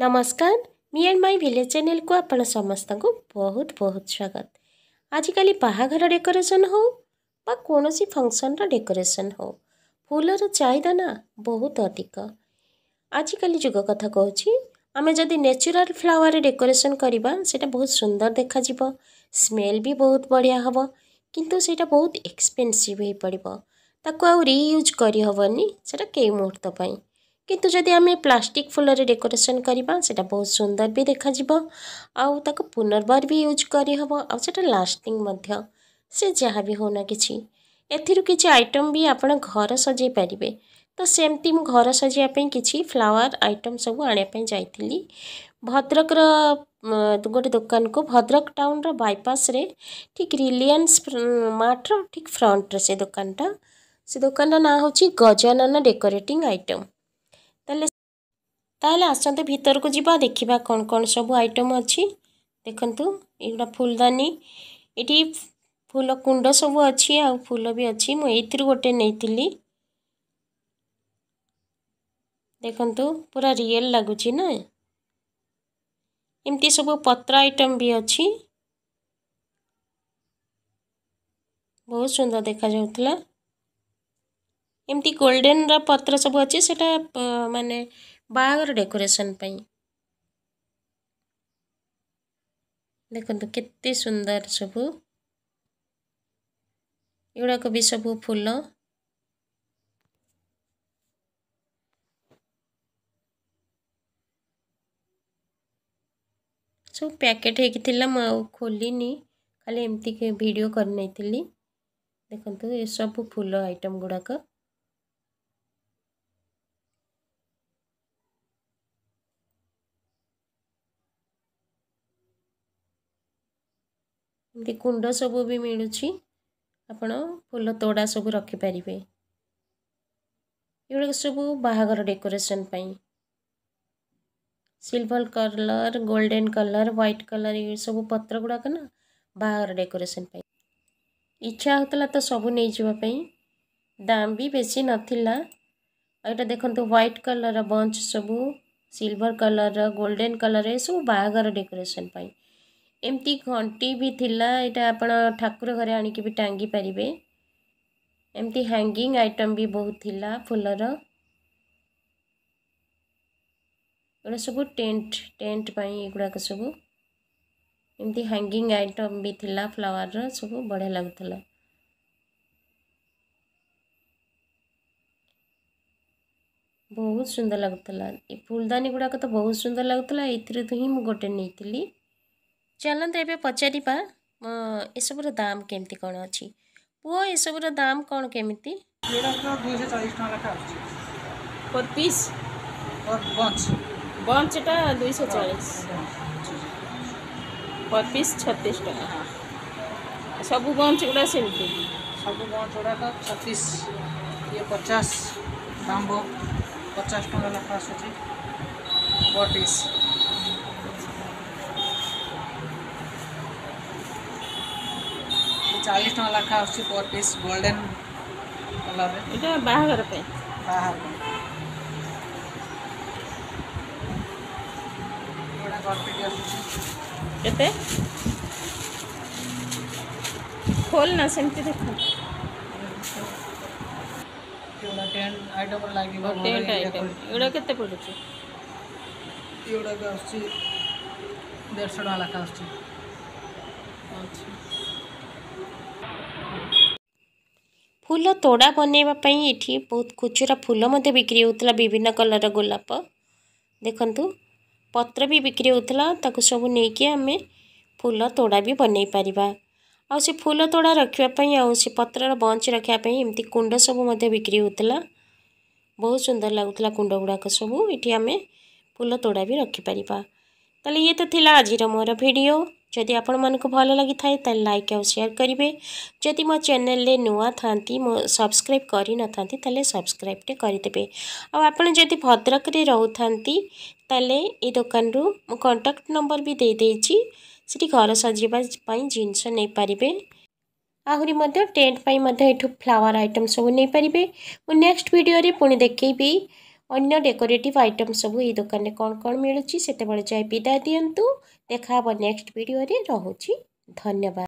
ନମସ୍କାର ମି and my village ଚ୍ୟାନେଲ୍କୁ ଆପଣ ସମସ୍ତଙ୍କୁ ବହୁତ ବହୁତ ସ୍ୱାଗତ ଆଜିକାଲି ବାହାଘର ଡେକୋରେସନ୍ ହେଉ ବା କୌଣସି ଫଙ୍କସନ୍ର ଡେକୋରେସନ୍ ହେଉ ଫୁଲର ଚାହିଦା ନା ବହୁତ ଅଧିକ ଆଜିକାଲି ଯୁଗ କଥା କହୁଛି ଆମେ ଯଦି ନ୍ୟାଚୁରାଲ୍ ଫ୍ଲାୱାର୍ ଡେକୋରେସନ୍ କରିବା ସେଇଟା ବହୁତ ସୁନ୍ଦର ଦେଖାଯିବ ସ୍ମେଲ୍ ବି ବହୁତ ବଢ଼ିଆ ହେବ କିନ୍ତୁ ସେଇଟା ବହୁତ ଏକ୍ସପେନ୍ସିଭ୍ ହୋଇପଡ଼ିବ ତାକୁ ଆଉ ରିୟୁଜ୍ କରିହେବନି ସେଇଟା କେହି ମୁହୂର୍ତ୍ତ ପାଇଁ କିନ୍ତୁ ଯଦି ଆମେ ପ୍ଲାଷ୍ଟିକ୍ ଫୁଲରେ ଡେକୋରେସନ୍ କରିବା ସେଇଟା ବହୁତ ସୁନ୍ଦର ବି ଦେଖାଯିବ ଆଉ ତାକୁ ପୁନର୍ବାର ବି ୟୁଜ୍ କରିହେବ ଆଉ ସେଇଟା ଲାଷ୍ଟିଂ ମଧ୍ୟ ସେ ଯାହା ବି ହେଉନା କିଛି ଏଥିରୁ କିଛି ଆଇଟମ୍ ବି ଆପଣ ଘର ସଜାଇ ପାରିବେ ତ ସେମିତି ମୁଁ ଘର ସଜାଇବା ପାଇଁ କିଛି ଫ୍ଲାୱାର ଆଇଟମ୍ ସବୁ ଆଣିବା ପାଇଁ ଯାଇଥିଲି ଭଦ୍ରକର ଗୋଟେ ଦୋକାନକୁ ଭଦ୍ରକ ଟାଉନର ବାଇପାସ୍ରେ ଠିକ୍ ରିଲିଆନ୍ସ ମାର୍ଟର ଠିକ୍ ଫ୍ରଣ୍ଟରେ ସେ ଦୋକାନଟା ସେ ଦୋକାନର ନାଁ ହେଉଛି ଗଜାନନ ଡେକୋରେଟିଂ ଆଇଟମ୍ ତାହେଲେ ଆସନ୍ତୁ ଭିତରକୁ ଯିବା ଦେଖିବା କ'ଣ କ'ଣ ସବୁ ଆଇଟମ୍ ଅଛି ଦେଖନ୍ତୁ ଏଗୁଡ଼ା ଫୁଲଦାନୀ ଏଠି ଫୁଲ କୁଣ୍ଡ ସବୁ ଅଛି ଆଉ ଫୁଲ ବି ଅଛି ମୁଁ ଏଇଥିରୁ ଗୋଟେ ନେଇଥିଲି ଦେଖନ୍ତୁ ପୁରା ରିଏଲ୍ ଲାଗୁଛି ନା ଏମିତି ସବୁ ପତ୍ର ଆଇଟମ୍ ବି ଅଛି ବହୁତ ସୁନ୍ଦର ଦେଖାଯାଉଥିଲା ଏମିତି ଗୋଲ୍ଡେନ୍ର ପତ୍ର ସବୁ ଅଛି ସେଇଟା ମାନେ ବାହାଘର ଡେକୋରେସନ୍ ପାଇଁ ଦେଖନ୍ତୁ କେତେ ସୁନ୍ଦର ସବୁ ଏଗୁଡ଼ାକ ବି ସବୁ ଫୁଲ ସବୁ ପ୍ୟାକେଟ୍ ହେଇକି ଥିଲା ମୁଁ ଆଉ ଖୋଲିନି ଖାଲି ଏମିତି ଭିଡ଼ିଓ କରିନେଇଥିଲି ଦେଖନ୍ତୁ ଏସବୁ ଫୁଲ ଆଇଟମ୍ ଗୁଡ଼ାକ कुण्ड सबुब मिलु फूल तोडा सबु र एगुक सबै बाह्र decoration silver colour golden colour white colour यो सबै पत्र गुडाक न बाहर डेकरेसन पाच्छा त सबै नै दाम बि बेसी नै देख्नु ह्वट कलर बंच सबै सिल्वर कलर र गोल्डेन कलर यो सब बार डेकरेसन पाएँ ଏମିତି ଘଣ୍ଟି ବି ଥିଲା ଏଇଟା ଆପଣ ଠାକୁର ଘରେ ଆଣିକି ବି ଟାଙ୍ଗି ପାରିବେ ଏମିତି ହ୍ୟାଙ୍ଗିଂ ଆଇଟମ୍ ବି ବହୁତ ଥିଲା ଫୁଲର ଏଗୁଡ଼ା ସବୁ ଟେଣ୍ଟ ଟେଣ୍ଟ ପାଇଁ ଏଗୁଡ଼ାକ ସବୁ ଏମିତି ହ୍ୟାଙ୍ଗିଂ ଆଇଟମ୍ ବି ଥିଲା ଫ୍ଲାୱାରର ସବୁ ବଢ଼ିଆ ଲାଗୁଥିଲା ବହୁତ ସୁନ୍ଦର ଲାଗୁଥିଲା ଏ ଫୁଲଦାନୀ ଗୁଡ଼ାକ ତ ବହୁତ ସୁନ୍ଦର ଲାଗୁଥିଲା ଏଥିରେ ତ ହିଁ ମୁଁ ଗୋଟେ ନେଇଥିଲି ଚାଲନ୍ତୁ ଏବେ ପଚାରିବା ଏସବୁର ଦାମ କେମିତି କ'ଣ ଅଛି ପୁଅ ଏସବୁର ଦାମ କ'ଣ କେମିତି ଚାଳିଶ ଟଙ୍କା ଲେଖା ଆସୁଛି ପର୍ ବଞ୍ଚ ବଞ୍ଚଟା ଦୁଇଶହ ଚାଳିଶ ପର୍ ଛତିଶ ଟଙ୍କା ସବୁ ବଞ୍ଚ ଗୁଡ଼ା ସେମିତି ସବୁ ବଞ୍ଚ ଗୁଡ଼ାକ ଛତିଶ ଇଏ ପଚାଶ ବାମ୍ବ ପଚାଶ ଟଙ୍କା ଲେଖା ଆସୁଛି ପର୍ ଚାଳିଶ ଟଙ୍କା ଲେଖା ଆସୁଛି ପର୍ ପିସ୍ ଗୋଲ୍ଡେନ୍ କଲର୍ ଏଇଟା ବାହାଘର ପାଇଁ ବାହାଘର ପାଇଁ କେତେ ଖୋଲ ନା ସେମିତି ଦେଖ ଏଗୁଡ଼ା କେତେ ପଡ଼ୁଛି ଏଗୁଡ଼ାକ ଆସୁଛି ଦେଢ଼ଶହ ଟଙ୍କା ଲେଖା ଆସୁଛି ଆଚ୍ଛା फूल तोड़ा बनवाई बहुत खुचुरा फूल बिक्री होता विभिन्न कलर गोलाप देखु पत्र भी बिक्री होता सब नहींक आम फूल तोड़ा भी बनई पार आल तोड़ा रखापी आ पत्र बंच रखापी एम कुंड सब बिक्री होता बहुत सुंदर लगुला कुंड गुड़ाक सबू ये आम फूल तोड़ा भी रखिपर रखिपरिया तो आज मोर भिड ଯଦି ଆପଣମାନଙ୍କୁ ଭଲ ଲାଗିଥାଏ ତାହେଲେ ଲାଇକ୍ ଆଉ ସେୟାର କରିବେ ଯଦି ମୋ ଚ୍ୟାନେଲରେ ନୂଆ ଥାନ୍ତି ମୋ ସବସ୍କ୍ରାଇବ୍ କରିନଥାନ୍ତି ତାହେଲେ ସବସ୍କ୍ରାଇବ୍ଟେ କରିଦେବେ ଆଉ ଆପଣ ଯଦି ଭଦ୍ରକରେ ରହୁଥାନ୍ତି ତାହେଲେ ଏଇ ଦୋକାନରୁ ମୁଁ କଣ୍ଟାକ୍ଟ ନମ୍ବର ବି ଦେଇଦେଇଛି ସେଠି ଘର ସଜାଇବା ପାଇଁ ଜିନିଷ ନେଇପାରିବେ ଆହୁରି ମଧ୍ୟ ଟେଣ୍ଟ ପାଇଁ ମଧ୍ୟ ଏଠୁ ଫ୍ଲାୱାର ଆଇଟମ୍ ସବୁ ନେଇପାରିବେ ମୁଁ ନେକ୍ସଟ ଭିଡ଼ିଓରେ ପୁଣି ଦେଖେଇବି अन्य डेकोरेटिव आइटम सब ये दुकान में कौन कौन मिलूँ से जाए विदा दिंतु देखा नेक्स्ट भिडियो रोचे धन्यवाद